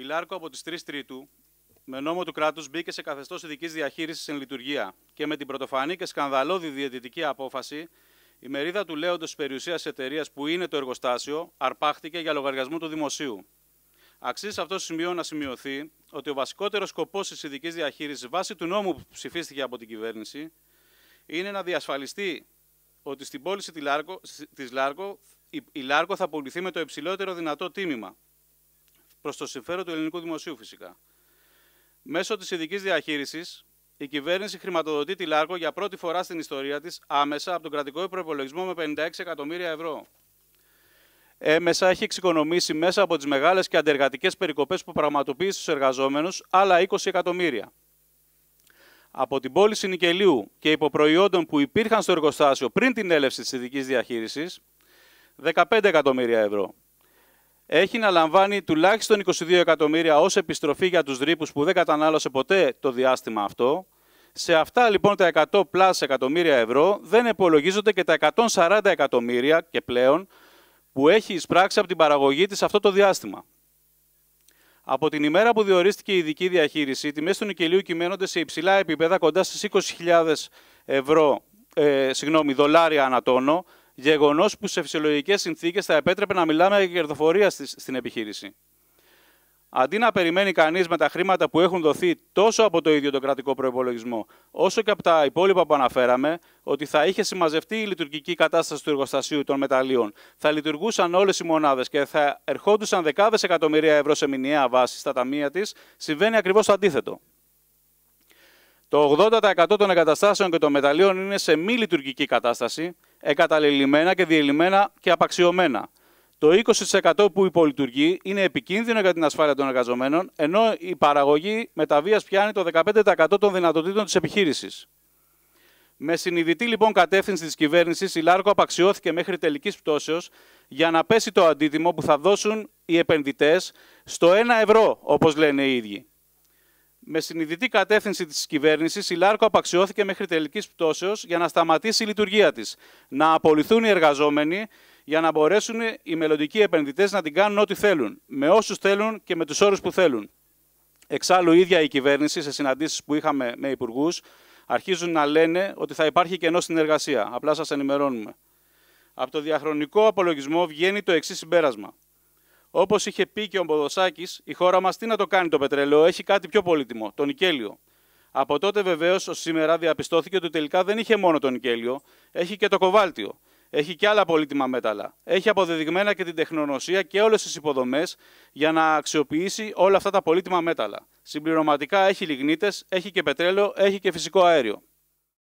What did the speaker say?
Η Λάρκο από τις 3 Τρίτου, με νόμο του κράτους, μπήκε σε καθεστώς ειδικής διαχείρισης εν λειτουργία και με την πρωτοφανή και σκανδαλώδη διαιτητική απόφαση, η μερίδα του λέοντος τη περιουσίας εταιρείας που είναι το εργοστάσιο αρπάχτηκε για λογαριασμό του δημοσίου. Αξίζει σε αυτό το σημείο να σημειωθεί ότι ο βασικότερος σκοπός της ειδικής διαχείρισης βάσει του νόμου που ψηφίστηκε από την κυβέρνηση είναι να διασφαλιστεί ότι στην πώληση της Λάρκο, Λάρκο, η Λάρκο θα πουληθεί με το υψηλότερο δυνατό τίμημα, προς το συμφέρον του ελληνικού δημοσίου φυσικά. Μέσω της ειδικής διαχείρισης, η κυβέρνηση χρηματοδοτεί τη Λάρκο για πρώτη φορά στην ιστορία της άμεσα από τον κρατικό προπολογισμό με 56 εκατομμύρια ευρώ. Έμεσα έχει εξοικονομήσει μέσα από τις μεγάλες και αντεργατικές περικοπές που πραγματοποιεί στους εργαζόμενους άλλα 20 εκατομμύρια. Από την πώληση νικελίου και υποπροϊόντων που υπήρχαν στο εργοστάσιο πριν την έλευση της ειδικής διαχείρισης, 15 εκατομμύρια ευρώ έχει να λαμβάνει τουλάχιστον 22 εκατομμύρια ως επιστροφή για τους ρήπους που δεν κατανάλωσε ποτέ το διάστημα αυτό. Σε αυτά λοιπόν τα 100 πλάς εκατομμύρια ευρώ δεν υπολογίζονται και τα 140 εκατομμύρια και πλέον που έχει εισπράξει από την παραγωγή της αυτό το διάστημα. Από την ημέρα που διορίστηκε η ειδική διαχείριση, οι τιμές του νικελίου κυμαίνονται σε υψηλά επίπεδα κοντά στις 20.000 ευρώ, ε, συγγνώμη, δολάρια ανά Γεγονός που σε φυσιολογικές συνθήκες θα επέτρεπε να μιλάμε για κερδοφορία στην επιχείρηση. Αντί να περιμένει κανείς με τα χρήματα που έχουν δοθεί τόσο από το ίδιο το κρατικό προπολογισμό, όσο και από τα υπόλοιπα που αναφέραμε, ότι θα είχε συμμαζευτεί η λειτουργική κατάσταση του εργοστασίου των μεταλλίων, θα λειτουργούσαν όλες οι μονάδες και θα ερχόντουσαν δεκάδες εκατομμύρια ευρώ σε μηνιαία βάση στα ταμεία της, συμβαίνει ακριβώς το αντίθετο. Το 80% των εγκαταστάσεων και των μεταλλίων είναι σε μη λειτουργική κατάσταση, εγκαταλελειμμένα και διελειμμένα και απαξιωμένα. Το 20% που υπολειτουργεί είναι επικίνδυνο για την ασφάλεια των εργαζομένων, ενώ η παραγωγή μεταβίας πιάνει το 15% των δυνατοτήτων της επιχείρησης. Με συνειδητή λοιπόν κατεύθυνση της κυβέρνησης, η Λάρκο απαξιώθηκε μέχρι τελικής πτώσεως για να πέσει το αντίτιμο που θα δώσουν οι επενδυτές στο 1 ευρώ, όπως λένε οι ίδιοι. Με συνειδητή κατεύθυνση της κυβέρνησης, η Λάρκο απαξιώθηκε μέχρι τελικής πτώσεως για να σταματήσει η λειτουργία της, να απολυθούν οι εργαζόμενοι για να μπορέσουν οι μελλοντικοί επενδυτές να την κάνουν ό,τι θέλουν, με όσους θέλουν και με τους όρους που θέλουν. Εξάλλου, η ίδια η κυβέρνηση, σε συναντήσεις που είχαμε με υπουργούς, αρχίζουν να λένε ότι θα υπάρχει κενό στην εργασία. Απλά σας ενημερώνουμε. Από το διαχρονικό απολογισμό βγαίνει το εξής συμπέρασμα. Όπως είχε πει και ο Μποδοσάκης, η χώρα μας τι να το κάνει το πετρέλαιο, έχει κάτι πιο πολύτιμο, το νικέλιο. Από τότε βεβαίως ως σήμερα διαπιστώθηκε ότι τελικά δεν είχε μόνο το νικέλιο, έχει και το κοβάλτιο. Έχει και άλλα πολύτιμα μέταλλα. Έχει αποδεδειγμένα και την τεχνονοσία και όλες τις υποδομές για να αξιοποιήσει όλα αυτά τα πολύτιμα μέταλλα. Συμπληρωματικά έχει λιγνίτες, έχει και πετρέλαιο, έχει και φυσικό αέριο.